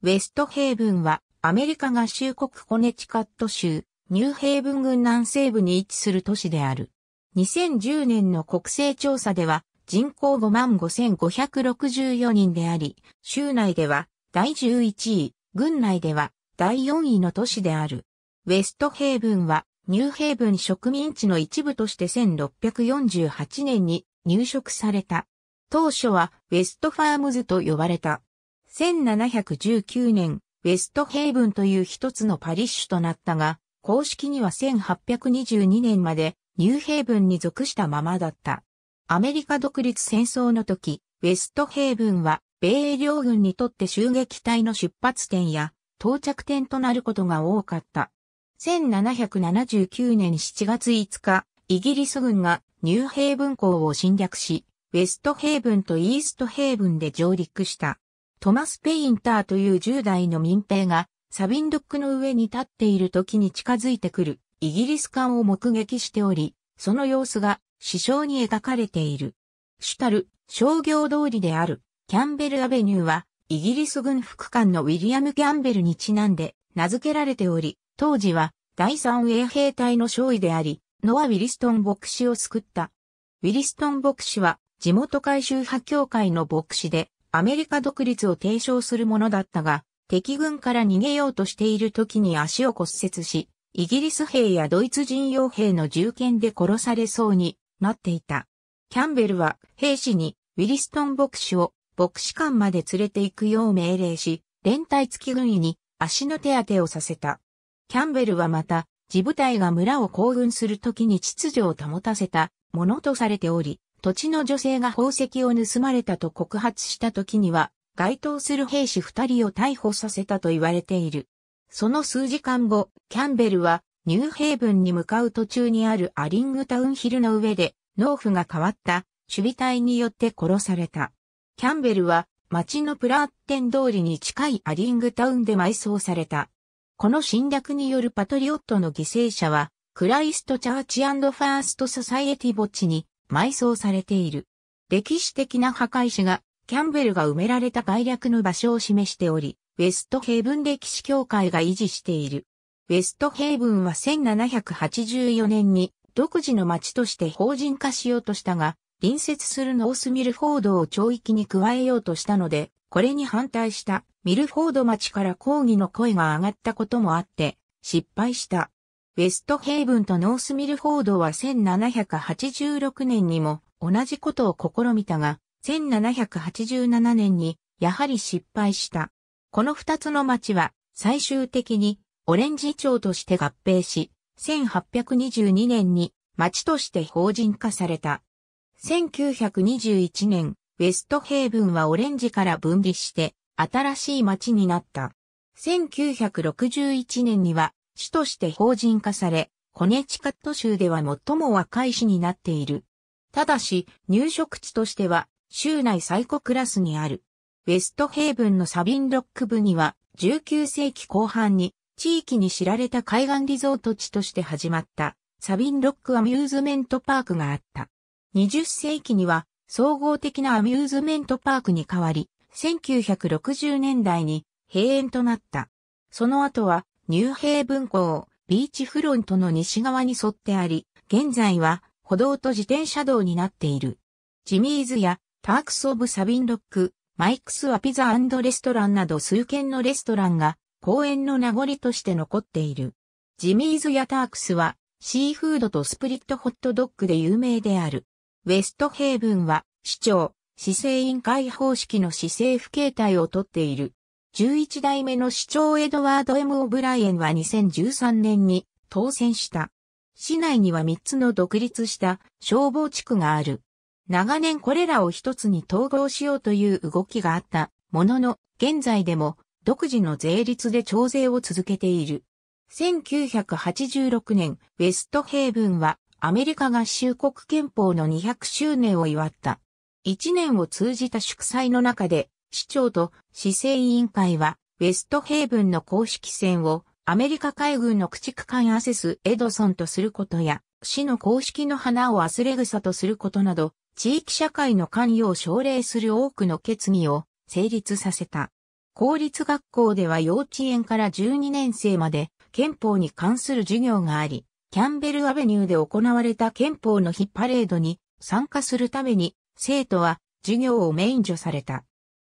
ウェストヘイブンは、アメリカ合衆国コネチカット州、ニューヘイブン郡南西部に位置する都市である。2010年の国勢調査では、人口5万5564人であり、州内では第11位、郡内では第4位の都市である。ウェストヘイブンは、ニューヘイブン植民地の一部として1648年に入植された。当初はウェストファームズと呼ばれた。1719年、ウェストヘイブンという一つのパリッシュとなったが、公式には1822年までニューヘイブンに属したままだった。アメリカ独立戦争の時、ウェストヘイブンは米英両軍にとって襲撃隊の出発点や到着点となることが多かった。1779年7月5日、イギリス軍がニューヘイブン港を侵略し、ウェストヘイブンとイーストヘイブンで上陸した。トマス・ペインターという10代の民兵がサビンドックの上に立っている時に近づいてくるイギリス艦を目撃しており、その様子が師匠に描かれている。主たる商業通りであるキャンベルアベニューはイギリス軍副官のウィリアム・キャンベルにちなんで名付けられており、当時は第3衛兵隊の勝利であり、ノア・ウィリストン牧師を救った。ウィリストン牧師は地元改修派協会の牧師で、アメリカ独立を提唱するものだったが、敵軍から逃げようとしている時に足を骨折し、イギリス兵やドイツ人傭兵の銃剣で殺されそうになっていた。キャンベルは兵士にウィリストン牧師を牧師館まで連れて行くよう命令し、連隊付き軍医に足の手当てをさせた。キャンベルはまた、自部隊が村を行軍するときに秩序を保たせたものとされており、土地の女性が宝石を盗まれたと告発した時には、該当する兵士二人を逮捕させたと言われている。その数時間後、キャンベルは、ニューヘイブンに向かう途中にあるアリングタウンヒルの上で、農夫が変わった守備隊によって殺された。キャンベルは、町のプラーテン通りに近いアリングタウンで埋葬された。この侵略によるパトリオットの犠牲者は、クライストチャーチファーストソサイエティ墓地に埋葬されている。歴史的な破壊石が、キャンベルが埋められた概略の場所を示しており、ウェストヘイブン歴史協会が維持している。ウェストヘイブンは1784年に独自の町として法人化しようとしたが、隣接するノースミルフォードを町域に加えようとしたので、これに反対したミルフォード町から抗議の声が上がったこともあって、失敗した。ウェストヘイブンとノースミルフォードは1786年にも同じことを試みたが、1787年にやはり失敗した。この二つの町は最終的にオレンジ町として合併し、1822年に町として法人化された。1921年、ウェストヘイブンはオレンジから分離して新しい町になった。1961年には市として法人化され、コネチカット州では最も若い市になっている。ただし、入植地としては、州内最古クラスにある。ウェストヘイブンのサビンロック部には、19世紀後半に、地域に知られた海岸リゾート地として始まった、サビンロックアミューズメントパークがあった。20世紀には、総合的なアミューズメントパークに変わり、1960年代に閉園となった。その後はニューヘイン港、ビーチフロントの西側に沿ってあり、現在は歩道と自転車道になっている。ジミーズやタークス・オブ・サビンロック、マイクス・ワピザレストランなど数軒のレストランが公園の名残として残っている。ジミーズやタークスはシーフードとスプリットホットドッグで有名である。ウェストヘイブンは市長、市政委員会方式の市政府形態をとっている。11代目の市長エドワード・ M・ オブライエンは2013年に当選した。市内には3つの独立した消防地区がある。長年これらを一つに統合しようという動きがあったものの、現在でも独自の税率で徴税を続けている。1986年、ウェストヘイブンはアメリカ合衆国憲法の200周年を祝った。1年を通じた祝祭の中で市長と市政委員会は、ウェストヘイブンの公式船をアメリカ海軍の駆逐艦アセス・エドソンとすることや、市の公式の花をアスレグサとすることなど、地域社会の関与を奨励する多くの決議を成立させた。公立学校では幼稚園から12年生まで憲法に関する授業があり、キャンベルアベニューで行われた憲法の日パレードに参加するために生徒は授業を免除された。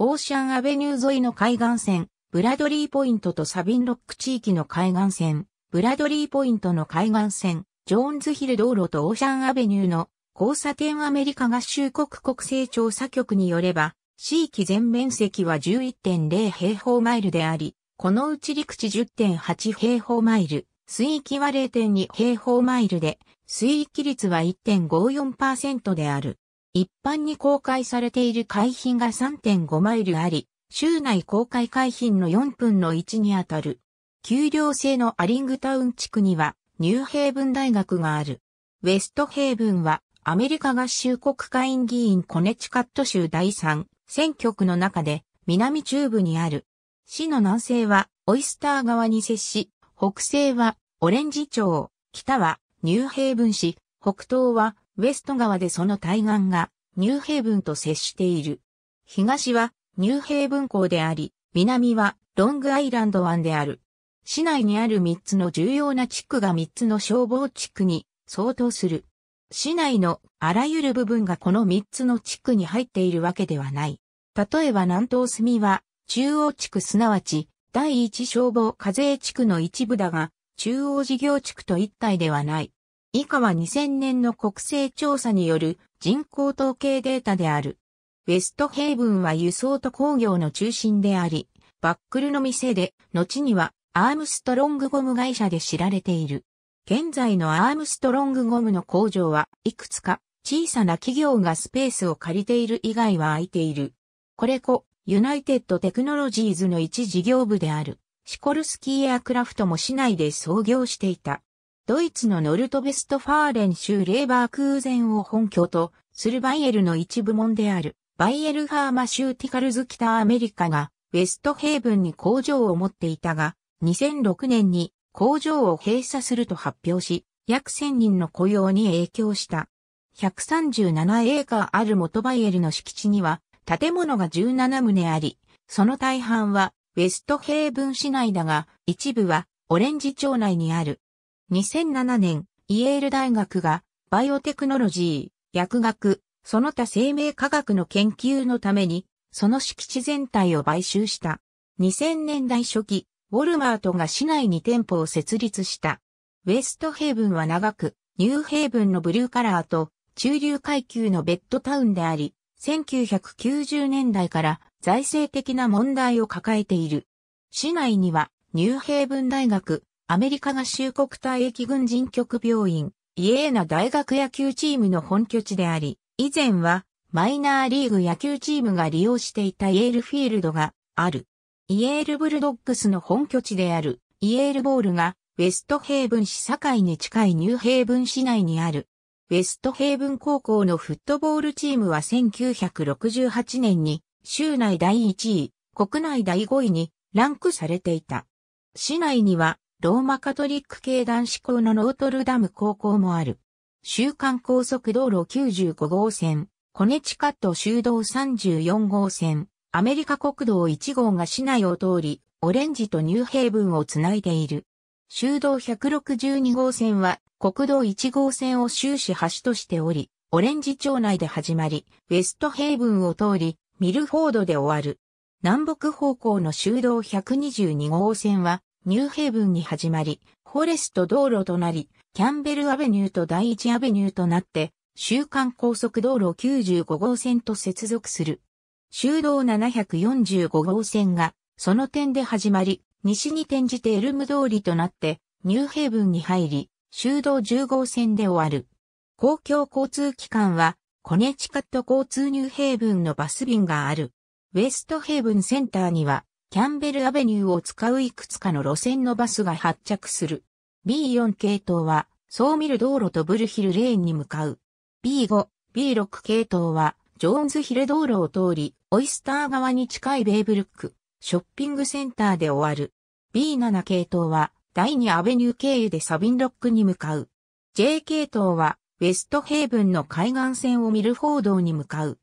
オーシャンアベニュー沿いの海岸線、ブラドリーポイントとサビンロック地域の海岸線、ブラドリーポイントの海岸線、ジョーンズヒル道路とオーシャンアベニューの交差点アメリカ合衆国国勢調査局によれば、地域全面積は11.0平方マイルであり、このうち陸地10.8平方マイル、水域は0.2平方マイルで、水域率は1.54%である。一般に公開されている海浜が3.5マイルあり、州内公開海浜の4分の1にあたる。丘陵制のアリングタウン地区には、ニューヘイブン大学がある。ウェストヘイブンは、アメリカ合衆国会員議員コネチカット州第3選挙区の中で、南中部にある。市の南西は、オイスター川に接し、北西は、オレンジ町、北は、ニューヘイブン市、北東は、ウェスト川でその対岸がニューヘイブンと接している。東はニューヘイブン港であり、南はロングアイランド湾である。市内にある3つの重要な地区が3つの消防地区に相当する。市内のあらゆる部分がこの3つの地区に入っているわけではない。例えば南東隅は中央地区すなわち第一消防課税地区の一部だが中央事業地区と一体ではない。以下は2000年の国勢調査による人口統計データである。ウェストヘイブンは輸送と工業の中心であり、バックルの店で、後にはアームストロングゴム会社で知られている。現在のアームストロングゴムの工場はいくつか小さな企業がスペースを借りている以外は空いている。これこ、ユナイテッドテクノロジーズの一事業部である、シコルスキーエアクラフトも市内で創業していた。ドイツのノルトベストファーレン州レーバー空前を本拠とするバイエルの一部門であるバイエルハーマシューティカルズ北アメリカがウェストヘイブンに工場を持っていたが2006年に工場を閉鎖すると発表し約1000人の雇用に影響した。137エーカーある元バイエルの敷地には建物が17棟あり、その大半はウェストヘイブン市内だが、一部はオレンジ町内にある2007年、イエール大学が、バイオテクノロジー、薬学、その他生命科学の研究のために、その敷地全体を買収した。2000年代初期、ウォルマートが市内に店舗を設立した。ウェストヘイブンは長く、ニューヘイブンのブルーカラーと、中流階級のベッドタウンであり、1990年代から財政的な問題を抱えている。市内には、ニューヘイブン大学、アメリカ合衆国退役軍人局病院、イエーナ大学野球チームの本拠地であり、以前はマイナーリーグ野球チームが利用していたイエールフィールドがある。イエールブルドッグスの本拠地であるイエールボールがウェストヘイブン市境に近いニューヘイブン市内にある。ウェストヘイブン高校のフットボールチームは1968年に州内第1位、国内第5位にランクされていた。市内にはローマカトリック系男子校のノートルダム高校もある。週間高速道路95号線、コネチカット州道34号線、アメリカ国道1号が市内を通り、オレンジとニューヘイブンをつないでいる。州道162号線は国道1号線を終始橋としており、オレンジ町内で始まり、ウェストヘイブンを通り、ミルフォードで終わる。南北方向の州道122号線はニューヘイブンに始まり、フォレスト道路となり、キャンベルアベニューと第一アベニューとなって、週間高速道路95号線と接続する。修道745号線が、その点で始まり、西に転じてエルム通りとなって、ニューヘイブンに入り、修道10号線で終わる。公共交通機関は、コネチカット交通ニューヘイブンのバス便がある。ウェストヘイブンセンターには、キャンベルアベニューを使ういくつかの路線のバスが発着する。B4 系統は、そう見る道路とブルヒルレーンに向かう。B5、B6 系統は、ジョーンズヒル道路を通り、オイスター側に近いベイブルック、ショッピングセンターで終わる。B7 系統は、第2アベニュー経由でサビンロックに向かう。J 系統は、ウェストヘイブンの海岸線をミルフォードに向かう。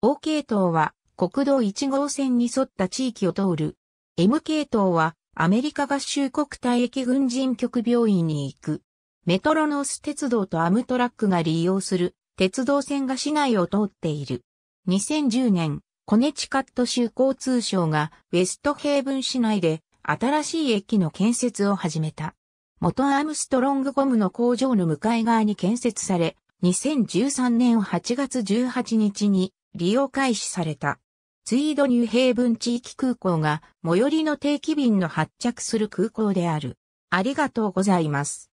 O 系統は、国道1号線に沿った地域を通る。M 系統はアメリカ合衆国大駅軍人局病院に行く。メトロノース鉄道とアムトラックが利用する鉄道線が市内を通っている。2010年、コネチカット州交通省がウェストヘイブン市内で新しい駅の建設を始めた。元アームストロングゴムの工場の向かい側に建設され、2013年8月18日に利用開始された。ツイードニューヘイブン地域空港が最寄りの定期便の発着する空港である。ありがとうございます。